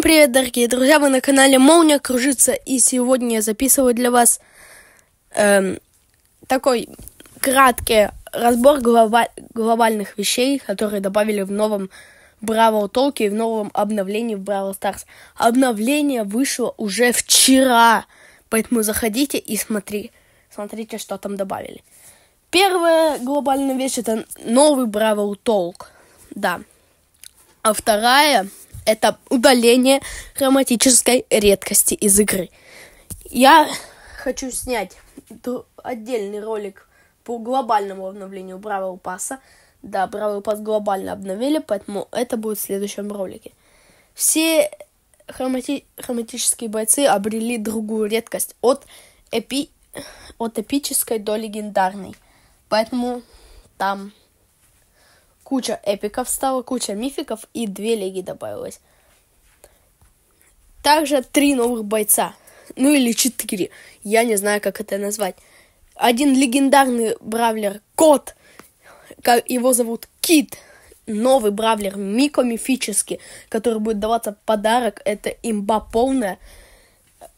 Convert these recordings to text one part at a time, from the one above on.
Всем привет, дорогие друзья! Вы на канале Молния Кружится, и сегодня я записываю для вас эм, такой краткий разбор глоба глобальных вещей, которые добавили в новом Бравл Толке и в новом обновлении в Бравл Старс. Обновление вышло уже вчера, поэтому заходите и смотри, смотрите, что там добавили. Первая глобальная вещь — это новый Бравл Толк, да. А вторая — это удаление хроматической редкости из игры. Я хочу снять отдельный ролик по глобальному обновлению Бравл Пасса. Да, Бравл Пасс глобально обновили, поэтому это будет в следующем ролике. Все хромати... хроматические бойцы обрели другую редкость от, эпи... от эпической до легендарной. Поэтому там куча эпиков стало, куча мификов и две леги добавилось. Также три новых бойца. Ну или четыре. Я не знаю, как это назвать. Один легендарный бравлер Кот. Как его зовут Кит. Новый бравлер Мико Мифический, который будет даваться подарок. Это имба полная.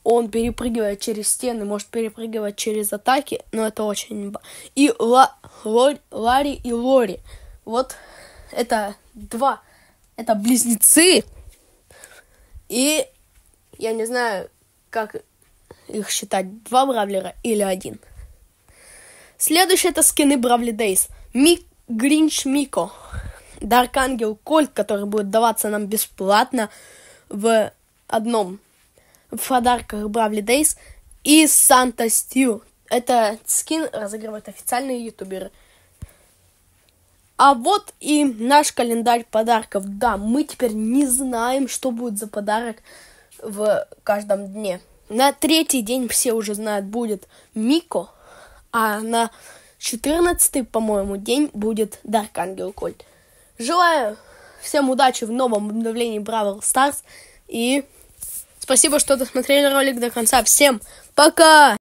Он перепрыгивает через стены, может перепрыгивать через атаки, но это очень имба. И Ла... Лори... Ларри и Лори. Вот это два, это близнецы. И я не знаю, как их считать, два Бравлера или один. Следующий это скины Бравли Дейс. Мик Гринч Мико. Дарк Ангел Кольт, который будет даваться нам бесплатно в одном в подарках Бравли Дейс. И Санта Стью. Это скин разыгрывают официальные ютуберы. А вот и наш календарь подарков. Да, мы теперь не знаем, что будет за подарок в каждом дне. На третий день все уже знают, будет Мико, а на четырнадцатый, по-моему, день будет Дарк Ангел Кольт. Желаю всем удачи в новом обновлении Бравл Старс и спасибо, что досмотрели ролик до конца. Всем пока!